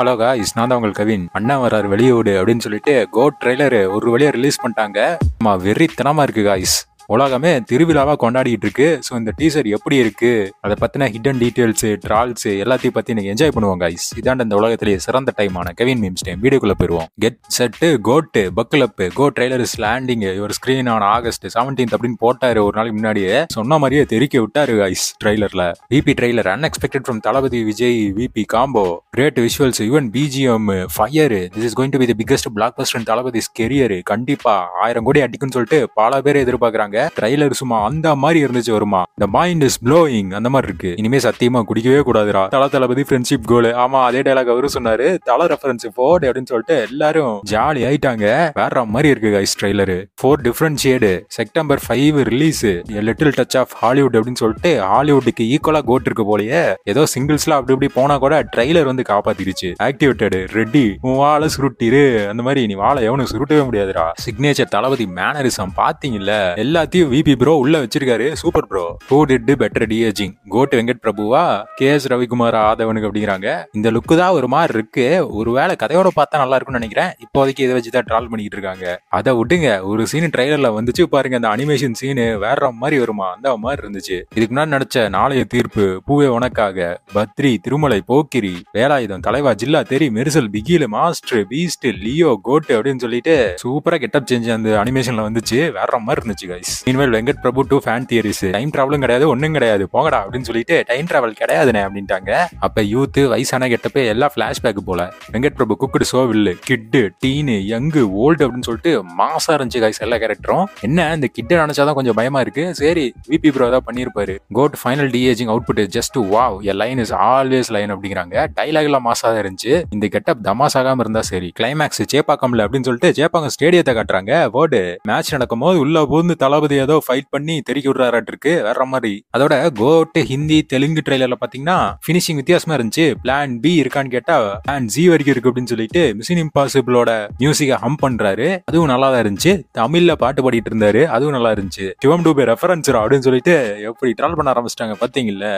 hello is நான் தான் உங்கள் கவின் அண்ணா வரார் வெளியூடு அப்படின்னு சொல்லிட்டு கோ ட்ரெய்லரு ஒரு வழியாக ரிலீஸ் பண்ணிட்டாங்க ஆமாம் வெறித்தனமாக இருக்குது காய்ஸ் உலகமே திருவிழாவாக கொண்டாடிட்டு இருக்கு ஸோ இந்த டீசர் எப்படி இருக்கு அதை பற்றின ஹிடன் டீட்டெயில்ஸ் ட்ரால்ஸ் எல்லாத்தையும் பற்றி நீங்கள் என்ஜாய் பண்ணுவாங்க ஐஸ் இதாண்ட இந்த உலகத்திலேயே சிறந்த டைமான கெவின் மீம்ஸ் டைம் வீடியோக்குள்ள போயிருவோம் get set GOAT buckle up go trailer landing ஒரு ஸ்கிரீன் ஆன் ஆகஸ்ட் செவன்டீன்த் அப்படின்னு போட்டாரு ஒரு நாளைக்கு முன்னாடியே சொன்ன மாதிரியே தெரிக்க விட்டாரு ஐஸ் ட்ரெய்லர்ல VP trailer unexpected from Thalapathy Vijay VP combo great visuals even BGM fire this is going to be the biggest blockbuster Thalapathy career கண்டிப்பா ஆயிரம் கோடி அடிக்குன்னு சொல்லிட்டு பல பேர் எதிர்பார்க்குறாங்க ட்ரைலர் சும்மா அந்த மாதிரி இருந்துச்சு வருமா இந்த மைண்ட் இஸ் ப்ளோயிங் அந்த மாதிரி இருக்கு இனிமே சத்தியமா குடிக்கவே கூடாதுரா தல தளபதி ஃப்ரெண்ட்ஷிப் கோலு ஆமா அதே டைலாக் அவரும் சொன்னாரு தல ரெஃபரன்ஸ் போர்டு அப்படின்னு சொல்லிட்டு எல்லாரும் ஜாலி ஆயிட்டாங்க வேற மாதிரி இருக்கு guys trailer for differentiated September five release little touch of Hollywood அப்படின்னு சொல்லிட்டு ஹாலிவுட்டுக்கு ஈக்குவலா கோட் இருக்கு போலயே ஏதோ சிங்கிள்ஸ்லாம் அப்படி இப்படி போனா கூட ட்ரைலர் வந்து காப்பாத்திருச்சு ஆக்டிவேட்டடு ரெட்டி வாழ சுருட்டிரு அந்த மாதிரி நீ வாழ எவனும் சுருட்டவே முடியாதுடா சிக்னேச்சர் தளபதி மேனரிசம் பாத்தீங்கல்ல எல்லாத்தையும் எல்லாத்தையும் விபி ப்ரோ உள்ள வச்சிருக்காரு super bro who did better deaging GOAT Venkat பிரபுவா கே எஸ் ரவிக்குமார் ஆதவனுக்கு அப்படிங்கிறாங்க இந்த லுக்கு தான் ஒரு மாதிரி இருக்கு ஒருவேளை கதையோட பார்த்தா நல்லா இருக்கும்னு நினைக்கிறேன் இப்போதைக்கு இதை வச்சு தான் ட்ரால் பண்ணிட்டு இருக்காங்க அதை விட்டுங்க ஒரு சீன் ட்ரைலர்ல வந்துச்சு பாருங்க அந்த அனிமேஷன் சீனு வேற மாதிரி வருமா அந்த மாதிரி இருந்துச்சு இதுக்கு முன்னாடி நடிச்ச நாளைய தீர்ப்பு பூவே உனக்காக பத்ரி திருமலை போக்கிரி Velayutham Thalaivaa Jilla Theri Mersal Bigil master beast Leo GOAT அப்படின்னு சொல்லிட்டு சூப்பரா கெட்டப் செஞ்சு அந்த அனிமேஷன்ல வந்துச்சு வேற மாதிரி இருந்துச்சு கைஸ் இனிமேல் Venkat Prabhu to fan theories time டிராவலும் கிடையாது ஒன்றும் கிடையாது போகடா அப்படின்னு சொல்லிட்டு டைம் டிராவல் கிடையாதுனே அப்படின்ட்டாங்க அப்போ யூத் வயசான கெட்டப்ப எல்லாம் ஃபிளாஷ்பேக் போல வெங்கட் பிரபு குக்குடு வில்லு கிட்டு டீனு யங்கு ஓல்டு அப்படின்னு சொல்லிட்டு மாசா இருந்துச்சு கைஸ் எல்லா கேரக்டரும் என்ன இந்த கிட்ட நினைச்சாதான் கொஞ்சம் பயமா இருக்கு சரி விபி ப்ரோ தான் பண்ணியிருப்பாரு GOAT final deaging output just wow a line is always line அப்படிங்கிறாங்க டைலாக்ல மாசா இருந்துச்சு இந்த கெட்டப் தமாசாகாம இருந்தா சரி கிளைமேக்ஸ் சேப்பாக்கம்ல அப்படின்னு சொல்லிட்டு சேப்பாங்க ஸ்டேடியத்தை காட்டுறாங்க வேர்டு மேட்ச் நடக்கும் போது உள்ள பூந்து தலை தளபதி ஏதோ ஃபைட் பண்ணி தெருக்கி விடுறாராட்டு இருக்கு வேற மாதிரி அதோட கோட் ஹிந்தி தெலுங்கு ட்ரெய்லர்ல பாத்தீங்கன்னா பினிஷிங் வித்தியாசமா இருந்துச்சு பிளான் பி இருக்கான்னு கேட்டா பிளான் ஜி வரைக்கும் இருக்கு அப்படின்னு சொல்லிட்டு மிஷின் இம்பாசிபிளோட மியூசிக்கை ஹம் பண்றாரு அதுவும் நல்லா தான் இருந்துச்சு தமிழ்ல பாட்டு பாடிட்டு இருந்தாரு அதுவும் நல்லா இருந்துச்சு சிவம் டூபே ரெஃபரன்ஸ் அப்படின்னு சொல்லிட்டு எப்படி ட்ரால் பண்ண ஆரம்பிச்சிட்டாங்க பாத்தீங்கல்ல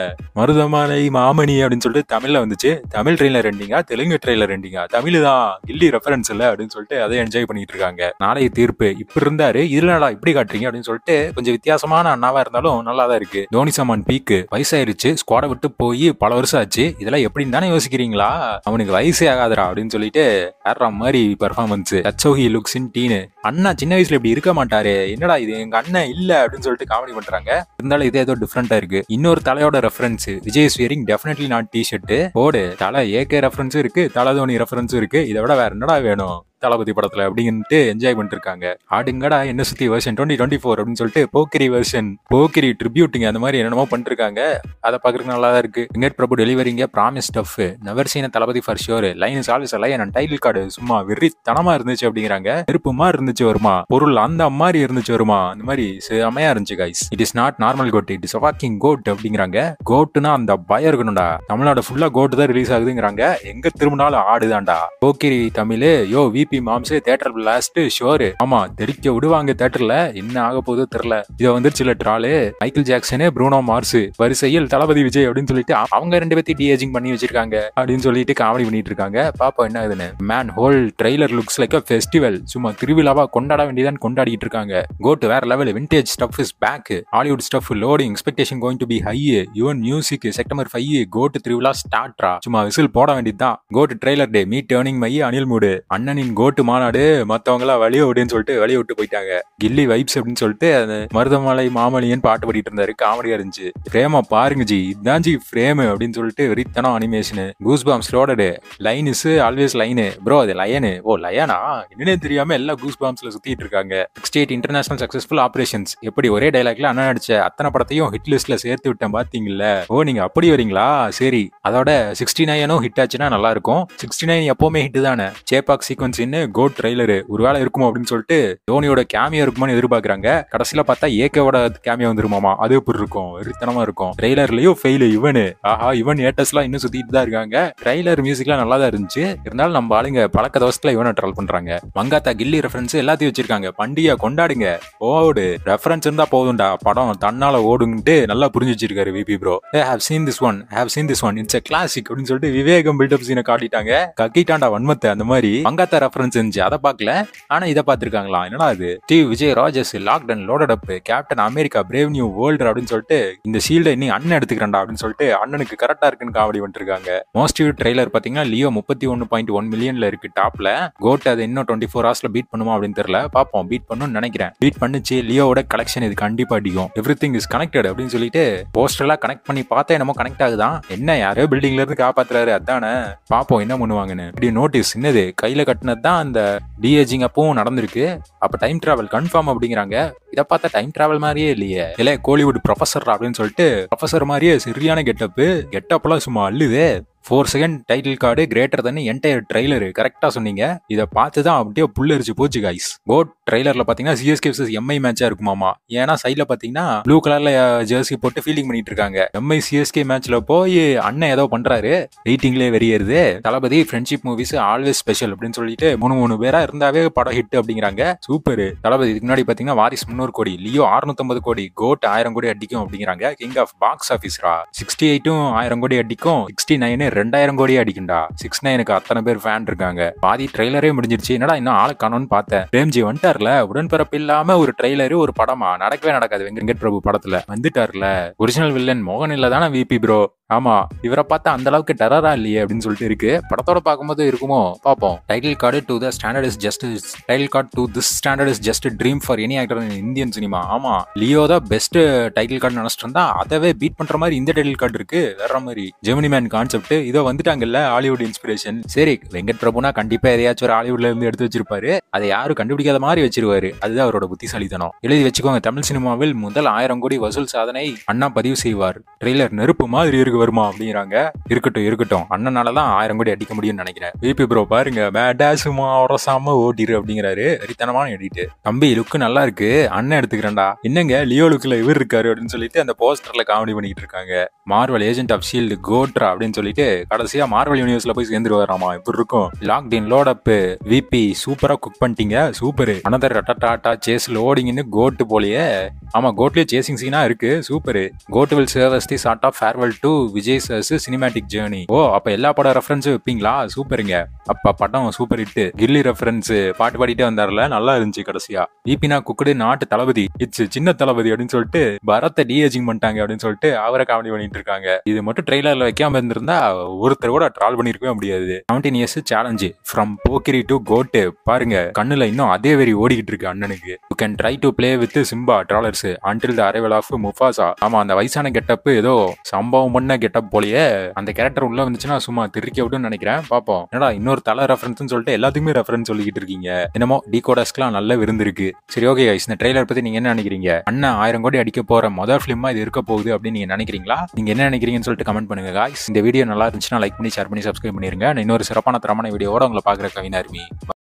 மருதமானை மாமணி அப்படின்னு சொல்லிட்டு தமிழ்ல வந்துச்சு தமிழ் ட்ரெயிலர் ரெண்டிங்கா தெலுங்கு ட்ரெயிலர் ரெண்டிங்கா தமிழ் தான் கில்லி ரெஃபரன்ஸ் இல்ல அப்படின்னு சொல்லிட்டு அதை என்ஜாய் பண்ணிட்டு இருக்காங்க நாளைய தீர்ப்பு இப்படி இருந்தாரு இதனால இப்படி காட்டுறீங்க அப்படின்னு சொல்லிட்டு சொல்லிட்டு கொஞ்சம் வித்தியாசமான அண்ணாவா இருந்தாலும் நல்லா தான் இருக்கு தோனி சமான் பீக்கு வயசாயிருச்சு ஸ்குவாடை விட்டு போய் பல வருஷம் ஆச்சு இதெல்லாம் எப்படின்னு தானே யோசிக்கிறீங்களா அவனுக்கு வயசே ஆகாதரா அப்படின்னு சொல்லிட்டு ஏற மாதிரி performance that's looks in teen அண்ணா சின்ன வயசுல இப்படி இருக்க மாட்டாரு என்னடா இது எங்க அண்ணன் இல்ல அப்படின்னு சொல்லிட்டு காமெடி பண்றாங்க இருந்தாலும் இதே ஏதோ டிஃப்ரெண்டா இருக்கு இன்னொரு தலையோட reference Vijay swearing definitely not T shirt போடு தலை ஏகே ரெஃபரன்ஸும் இருக்கு தலை தோனி ரெஃபரன்ஸும் இருக்கு இதை விட வேற என்னடா வேணும் தளபதி படத்துல அப்படின்ட்டு என்ஜாய் பண்ணிட்டு இருக்காங்க ஆடுங்கடா என்ன சுத்தி வெர்ஷன் டுவெண்ட்டி டுவெண்ட்டி ஃபோர் அப்படின்னு சொல்லிட்டு போக்கிரி வெர்ஷன் போக்கிரி ட்ரிபியூட்டிங் அந்த மாதிரி என்னென்னமோ பண்ணிருக்காங்க அதை பாக்குறதுக்கு நல்லா தான் இருக்கு வெங்கட் பிரபு டெலிவரிங்க ப்ராமிஸ் டஃப் நவர் சீன தளபதி ஃபார் ஷோர் லைன் சாலிஸ் எல்லாம் டைட்டில் கார்டு சும்மா வெறி தனமா இருந்துச்சு அப்படிங்கிறாங்க விருப்பமா இருந்துச்சு வருமா பொருள் அந்த மாதிரி இருந்துச்சு வருமா அந்த மாதிரி அமையா இருந்துச்சு guys it is not normal GOAT it is walking GOAT அப்படிங்கிறாங்க கோட்டுனா அந்த பயம் இருக்கணும்டா தமிழ்நாடு ஃபுல்லா கோட் தான் ரிலீஸ் ஆகுதுங்கிறாங்க எங்க திரும்பினாலும் ஆடுதான்டா Pokkiri Tamil yo V P மாம்சே தேட்டர் லாஸ்ட் ஷோர் ஆமா தெரிக்க விடுவாங்க தேட்டர்ல என்ன ஆக போதோ தெரியல இதை வந்துருச்சு இல்ல ட்ராலு மைக்கேல் ஜாக்சனே ப்ரூனோ மார்ஸ் வரிசையில் தளபதி விஜய் அப்படின்னு சொல்லிட்டு அவங்க ரெண்டு பேர்த்தையும் டி ஏஜிங் பண்ணி வச்சிருக்காங்க அப்படின்னு சொல்லிட்டு காமெடி பண்ணிட்டு இருக்காங்க பாப்பா என்ன ஆகுதுன்னு man whole trailer looks like a festival சும்மா திருவிழாவா கொண்டாட வேண்டியதான் கொண்டாடிட்டு இருக்காங்க கோட் வேற level vintage stuff is back Hollywood stuff loading expectation going to be high Yuvan music September five GOAT திருவிழா ஸ்டார்ட்ரா சும்மா விசில் போட வேண்டியதுதான் GOAT trailer day me turning my அனில் மூடு அண்ணனின் கோட்டு மாநாடு மற்றவங்களாம் வெளியே விடுன்னு சொல்லிட்டு வெளியே விட்டு போயிட்டாங்க கில்லி வைப்ஸ் அப்படின்னு சொல்லிட்டு அந்த மருதமலை மாமலியன் பாட்டு பாடிட்டு இருந்தாரு காமெடியா இருந்துச்சு பிரேமா பாருங்க ஜி இதான் ஜி ஃப்ரேம் அப்படின்னு சொல்லிட்டு வெறித்தனம் animation goosebumps loaded line is always line bro அது லயனு ஓ லயனா என்னன்னு தெரியாம எல்லா கூஸ் பாம்ஸ்ல சுத்திட்டு இருக்காங்க ஸ்டேட் இன்டர்நேஷனல் சக்சஸ்ஃபுல் ஆபரேஷன்ஸ் எப்படி ஒரே டைலாக்ல அண்ணன் நடிச்ச அத்தனை படத்தையும் ஹிட் லிஸ்ட்ல சேர்த்து விட்டேன் பாத்தீங்கல்ல ஓ நீங்க அப்படி வரீங்களா சரி அதோட சிக்ஸ்டி நைனும் ஹிட் ஆச்சுன்னா நல்லா இருக்கும் சிக்ஸ்டி நைன் எப்பவுமே ஹிட் தானே சேபாக் சீக்வன்ஸ் சீனு கோட் ஒரு ஒருவேளை இருக்குமோ அப்படின்னு சொல்லிட்டு தோனியோட கேமியோ இருக்குமான்னு எதிர்பார்க்குறாங்க கடைசியில் பார்த்தா ஏகேவோட கேமியோ வந்துருமாமா அது எப்படி இருக்கும் வெறித்தனமா இருக்கும் ட்ரெய்லர்லயும் ஃபெயில் இவனு ஆஹா இவன் ஏட்டஸ்லாம் இன்னும் சுத்திட்டு தான் இருக்காங்க ட்ரெய்லர் மியூசிக்லாம் நல்லா தான் இருந்துச்சு இருந்தாலும் நம்ம ஆளுங்க பழக்க தோசத்துல இவனை ட்ரால் பண்றாங்க மங்காத்தா கில்லி ரெஃபரன்ஸ் எல்லாத்தையும் வச்சிருக்காங்க பண்டிகை கொண்டாடுங்க ஓடு ரெஃபரன்ஸ் இருந்தா போதும்டா படம் தன்னால ஓடுங்கட்டு நல்லா புரிஞ்சு வச்சிருக்காரு VP bro how seen this one have seen this one it's a classic அப்படின்னு சொல்லிட்டு விவேகம் பில்டப் சீனை காட்டிட்டாங்க கக்கிட்டாண்டா வன்மத்தை அந்த மாதிரி மங்காத்தா ரெஃபரன்ஸ் இருந்துச்சு அதை பார்க்கல ஆனால் இதை பார்த்துருக்காங்களா என்னடா அது டி விஜய் ராஜஸ் lockdown loaded up Captain America Brave New World அப்படின்னு சொல்லிட்டு இந்த ஷீல்டை நீ அண்ணன் எடுத்துக்கிறேன்டா அப்படின்னு சொல்லிட்டு அண்ணனுக்கு கரெக்டாக இருக்குன்னு காவடி வந்துருக்காங்க மோஸ்ட் வியூ ட்ரெய்லர் பார்த்தீங்கன்னா லியோ முப்பத்தி ஒன்று பாயிண்ட் ஒன் மில்லியனில் இருக்கு டாப்பில் கோட் அது இன்னும் டுவெண்ட்டி ஃபோர் ஹவர்ஸில் பீட் பண்ணுமா அப்படின்னு தெரியல பார்ப்போம் பீட் பண்ணணும்னு நினைக்கிறேன் பீட் பண்ணுச்சு லியோவோட கலெக்ஷன் இது கண்டிப்பாக அடிக்கும் எவ்ரி திங் இஸ் கனெக்டட் அப்படின்னு சொல்லிட்டு போஸ்டர்லாம் கனெக்ட் பண்ணி பார்த்தா என்னமோ கனெக்ட் ஆகுதான் என்ன யாரோ பில்டிங்ல இருந்து காப்பாத்துறாரு அதானே பார்ப்போம் என்ன பண்ணுவாங்கன்னு இப்படி நோட்டீஸ் என்னது கையில் கட்டினது தான் அந்த டிஏஜிங் அப்பவும் நடந்திருக்கு அப்போ டைம் டிராவல் கன்ஃபார்ம் அப்படிங்கிறாங்க இதை பார்த்தா டைம் டிராவல் மாதிரியே இல்லையே இல்லை கோலிவுட் ப்ரொஃபஸர் அப்படின்னு சொல்லிட்டு ப்ரொஃபஸர் மாதிரியே சரியான கெட்டப்பு கெட்டப்லாம் சும்மா அள்ளுது four second title card greater than entire trailer கரெக்டாக சொன்னீங்க இதை பார்த்து தான் அப்படியே புல்லரிச்சு போச்சு கைஸ் கோட் ட்ரைலரில் பார்த்தீங்கன்னா சிஎஸ்கே விசஸ் எம்ஐ மேட்சாக இருக்குமாமா ஏன்னா சைடில் பார்த்தீங்கன்னா ப்ளூ கலரில் ஜெர்சி uh, போட்டு ஃபீல்டிங் பண்ணிட்டு இருக்காங்க எம்ஐ சிஎஸ்கே மேட்ச்சில் போய் அண்ணன் ஏதோ பண்ணுறாரு ரேட்டிங்லேயே வெறியிருது Thalapathy friendship movies always special அப்படின்னு சொல்லிட்டு மூணு மூணு பேராக இருந்தாவே படம் ஹிட் அப்படிங்கிறாங்க சூப்பர் தளபதி இதுக்கு முன்னாடி பார்த்தீங்கன்னா வாரிஸ் முந்நூறு கோடி லியோ அறுநூத்தம்பது கோடி கோட் ஆயிரம் கோடி அடிக்கும் அப்படிங்கிறாங்க கிங் ஆஃப் பாக்ஸ் ஆஃபீஸ்ரா சிக்ஸ்டி எயிட்டும் ஆயிரம் கோடி அடிக்கும் சிக்ஸ்டி நைனு ரெண்டாயிரம் கோடியே அடிக்கண்டா சிக்ஸ் நைனுக்கு அத்தனை பேர் ஃபேன் இருக்காங்க பாதி ட்ரெய்லரே முடிஞ்சிருச்சு என்னடா இன்னும் ஆளை காணோன்னு பார்த்தேன் பிரேம்ஜி வந்துட்டார்ல உடன்பிறப்பு இல்லாம ஒரு ட்ரெய்லர் ஒரு படமா நடக்கவே நடக்காது வெங்கட் பிரபு படத்துல வந்துட்டார்ல ஒரிஜினல் வில்லன் மோகன் இல்ல தானே விபி ப்ரோ ஆமா இவரை பார்த்தா அந்த அளவுக்கு டெரரா இல்லையே அப்படின்னு சொல்லிட்டு இருக்கு படத்தோட பார்க்கும்போது இருக்குமோ பார்ப்போம் title card to the standard is just title card to this standard is just dream for any actor Indian cinema ஆமா லியோ தான் பெஸ்ட் டைட்டில் கார்டு நினைச்சிட்டு இருந்தா அதவே பீட் பண்ற மாதிரி இந்த டைட்டில் கார்டு இருக்கு வேற மாதிரி ஜெமினி மேன் கான்செப்ட் இதோ வந்துட்டாங்கல்ல ஹாலிவுட் இன்ஸ்பிரேஷன் சரி வெங்கட் பிரபுனா கண்டிப்பா எதையாச்சும் ஒரு ஹாலிவுட்ல இருந்து எடுத்து வச்சிருப்பாரு அதை யாரும் கண்டுபிடிக்காத மாதிரி வச்சிருவாரு அதுதான் அவரோட புத்திசாலித்தனம் எழுதி வச்சுக்கோங்க தமிழ் சினிமாவில் முதல் ஆயிரம் கோடி வசூல் சாதனை அண்ணா பதிவு செய்வார் ட்ரெய்லர் நெருப்பு மாதிரி இருக்கும் பிறகு வருமா அப்படிங்கிறாங்க இருக்கட்டும் இருக்கட்டும் அண்ணனால தான் ஆயிரம் கோடி அடிக்க முடியும்னு நினைக்கிறேன் விபி ப்ரோ பாருங்க பேடாசுமா உரசாம ஓட்டிரு அப்படிங்கிறாரு வெறித்தனமான எடிட்டு தம்பி லுக்கு நல்லா இருக்கு அண்ணன் எடுத்துக்கிறேன்டா என்னங்க லியோ லுக்ல இவர் இருக்காரு அப்படின்னு சொல்லிட்டு அந்த போஸ்டர்ல காமெடி பண்ணிக்கிட்டு இருக்காங்க மார்வல் ஏஜென்ட் ஆஃப் ஷீல்டு கோட்ரா அப்படின்னு சொல்லிட்டு கடைசியா மார்வல் யூனிவர்ஸ்ல போய் சேர்ந்து வராமா இப்படி இருக்கும் லாக்டின் லோட் அப் விபி சூப்பரா குக் பண்ணிட்டீங்க சூப்பர் அனதர் டாட்டா சேஸ் லோடிங்னு கோட்டு போலயே ஆமா கோட்லயே சேசிங் சீனா இருக்கு super GOAT will serves the start of farewell to Vijay sir's cinematic journey oh அப்ப எல்லா படம் ரெஃபரன்ஸும் வைப்பீங்களா சூப்பருங்க அப்ப படம் சூப்பர் ஹிட் கில்லி ரெஃபரன்ஸ் பாட்டு பாடிட்டே வந்தார்ல நல்லா இருந்துச்சு கடைசியா தீபினா குக்குடு நாட்டு தளபதி இட்ஸ் சின்ன தளபதி அப்படின்னு சொல்லிட்டு பரத்தை டிஏஜிங் பண்ணிட்டாங்க அப்படின்னு சொல்லிட்டு அவரை காமெடி பண்ணிட்டு இருக்காங்க இது மட்டும் ட்ரெய்லர்ல வைக்காம இருந்திருந்தா ஒருத்தர் கூட ட்ரால் பண்ணிருக்கவே முடியாது seventeen years challenge from Pokkiri to GOAT பாருங்க கண்ணுல இன்னும் அதே வெறி ஓடிக்கிட்டு இருக்கு அண்ணனுக்கு you can try to play with Simba trollers until the arrival of Mufasa ஆமா அந்த வயசான கெட்டப் ஏதோ சம்பவம் பண்ண சின்ன கெட்டப் போலயே அந்த கேரக்டர் உள்ள வந்துச்சுன்னா சும்மா திருக்கி விடுன்னு நினைக்கிறேன் பாப்போம் என்னடா இன்னொரு தலை ரெஃபரன்ஸ் சொல்லிட்டு எல்லாத்துக்குமே ரெஃபரன்ஸ் சொல்லிக்கிட்டு இருக்கீங்க என்னமோ டி டிகோடஸ்க்குலாம் நல்ல விருந்திருக்கு சரி ஓகே கைஸ் இந்த ட்ரெய்லர் பத்தி நீங்க என்ன நினைக்கிறீங்க அண்ணன் ஆயிரம் கோடி அடிக்க போற மொதல் ஃபிலிமா இது இருக்க போகுது அப்படின்னு நீங்க நினைக்கிறீங்களா நீங்க என்ன நினைக்கிறீங்கன்னு சொல்லிட்டு கமெண்ட் பண்ணுங்க காய்ஸ் இந்த வீடியோ நல்லா இருந்துச்சுன்னா லைக் பண்ணி ஷேர் பண்ணி சப்ஸ்கிரைப் பண்ணிருங்க இன்னொரு சிறப்பான தரமான வீடியோட உங்களை பாக்குற கவினாருமி